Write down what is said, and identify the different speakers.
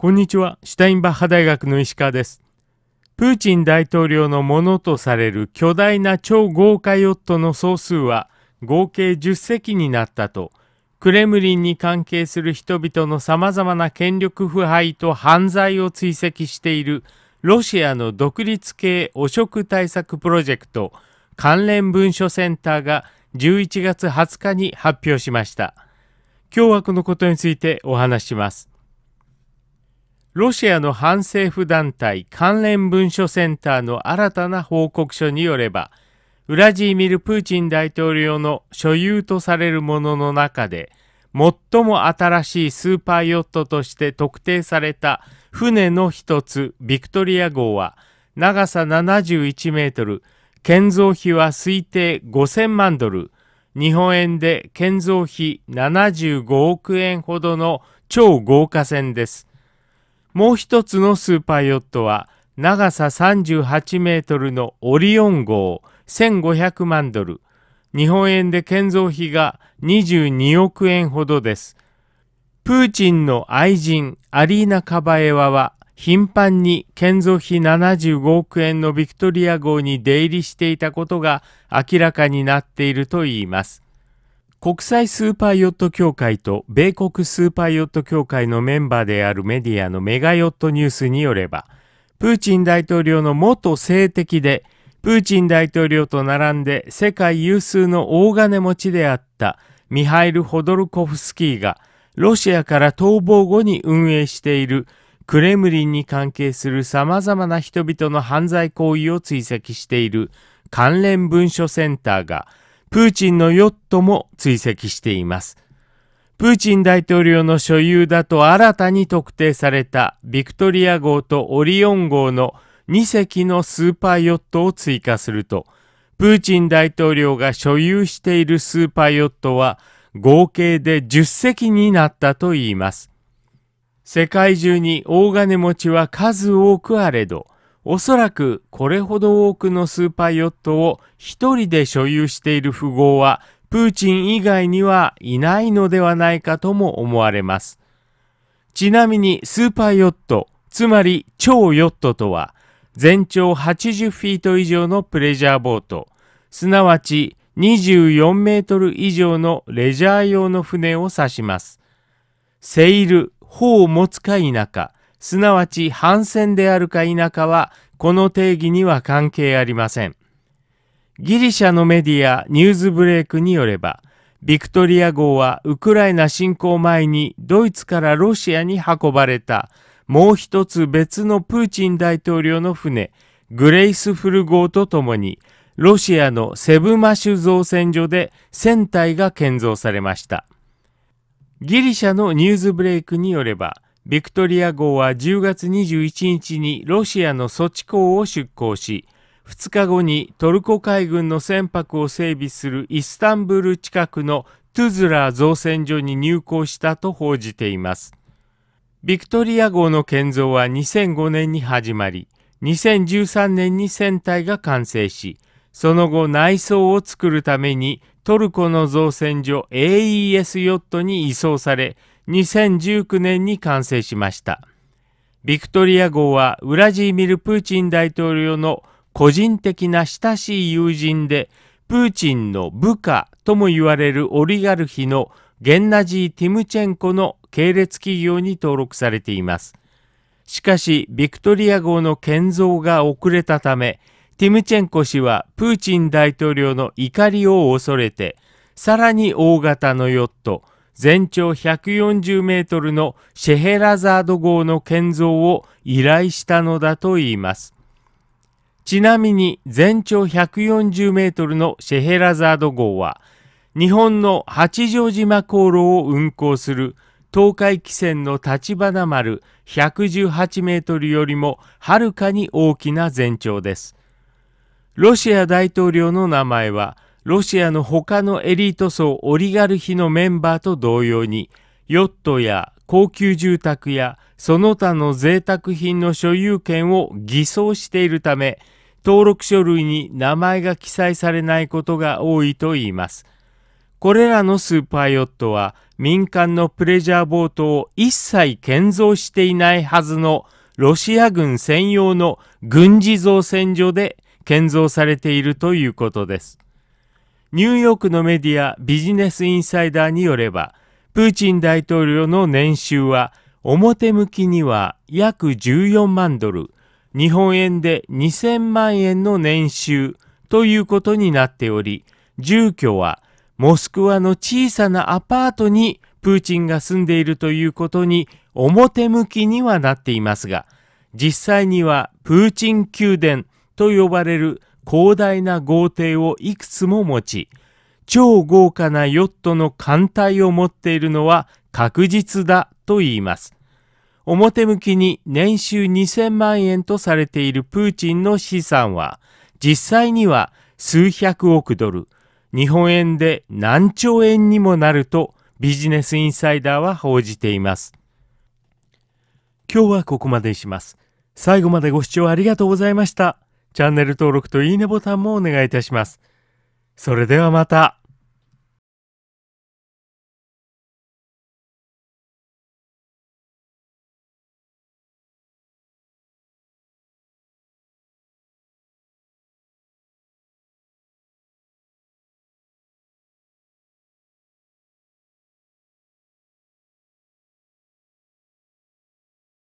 Speaker 1: こんにちは、シュタインバッハ大学の石川です。プーチン大統領のものとされる巨大な超豪華ヨットの総数は合計10隻になったと、クレムリンに関係する人々の様々な権力腐敗と犯罪を追跡しているロシアの独立系汚職対策プロジェクト関連文書センターが11月20日に発表しました。今日はこのことについてお話します。ロシアの反政府団体関連文書センターの新たな報告書によれば、ウラジーミル・プーチン大統領の所有とされるものの中で、最も新しいスーパーヨットとして特定された船の一つ、ビクトリア号は、長さ71メートル、建造費は推定5000万ドル、日本円で建造費75億円ほどの超豪華船です。もう一つのスーパーヨットは長さ38メートルのオリオン号1500万ドル、日本円で建造費が22億円ほどです。プーチンの愛人アリーナ・カバエワは頻繁に建造費75億円のビクトリア号に出入りしていたことが明らかになっているといいます。国際スーパーヨット協会と米国スーパーヨット協会のメンバーであるメディアのメガヨットニュースによれば、プーチン大統領の元性的で、プーチン大統領と並んで世界有数の大金持ちであったミハイル・ホドルコフスキーが、ロシアから逃亡後に運営しているクレムリンに関係する様々な人々の犯罪行為を追跡している関連文書センターが、プーチンのヨットも追跡しています。プーチン大統領の所有だと新たに特定されたビクトリア号とオリオン号の2隻のスーパーヨットを追加すると、プーチン大統領が所有しているスーパーヨットは合計で10隻になったといいます。世界中に大金持ちは数多くあれど、おそらくこれほど多くのスーパーヨットを一人で所有している富豪はプーチン以外にはいないのではないかとも思われます。ちなみにスーパーヨット、つまり超ヨットとは全長80フィート以上のプレジャーボート、すなわち24メートル以上のレジャー用の船を指します。セイル、砲を持つか否か、すなわち反戦であるか否かは、この定義には関係ありません。ギリシャのメディアニューズブレイクによれば、ビクトリア号はウクライナ侵攻前にドイツからロシアに運ばれたもう一つ別のプーチン大統領の船グレイスフル号とともにロシアのセブマシュ造船所で船体が建造されました。ギリシャのニューズブレイクによればビクトリア号は10月21日にロシアのソチ港を出港し、2日後にトルコ海軍の船舶を整備するイスタンブール近くのトゥズラー造船所に入港したと報じています。ビクトリア号の建造は2005年に始まり、2013年に船体が完成し、その後内装を作るためにトルコの造船所 AES ヨットに移送され、2019年に完成しました。ビクトリア号はウラジーミル・プーチン大統領の個人的な親しい友人で、プーチンの部下とも言われるオリガルヒのゲンナジー・ティムチェンコの系列企業に登録されています。しかし、ビクトリア号の建造が遅れたため、ティムチェンコ氏はプーチン大統領の怒りを恐れて、さらに大型のヨット、全長140メートルのシェヘラザード号の建造を依頼したのだといいます。ちなみに全長140メートルのシェヘラザード号は、日本の八丈島航路を運航する東海汽船の立花丸118メートルよりもはるかに大きな全長です。ロシア大統領の名前は、ロシアの他のエリート層オリガルヒのメンバーと同様に、ヨットや高級住宅やその他の贅沢品の所有権を偽装しているため、登録書類に名前が記載されないことが多いといいます。これらのスーパーヨットは民間のプレジャーボートを一切建造していないはずのロシア軍専用の軍事造船所で建造されているということです。ニューヨークのメディアビジネスインサイダーによれば、プーチン大統領の年収は表向きには約14万ドル、日本円で2000万円の年収ということになっており、住居はモスクワの小さなアパートにプーチンが住んでいるということに表向きにはなっていますが、実際にはプーチン宮殿と呼ばれる広大な豪邸をいくつも持ち、超豪華なヨットの艦隊を持っているのは確実だと言います。表向きに年収2000万円とされているプーチンの資産は、実際には数百億ドル、日本円で何兆円にもなるとビジネスインサイダーは報じています。今日はここまでにします。最後までご視聴ありがとうございました。チャンネル登録といいねボタンもお願いいたします。それではまた。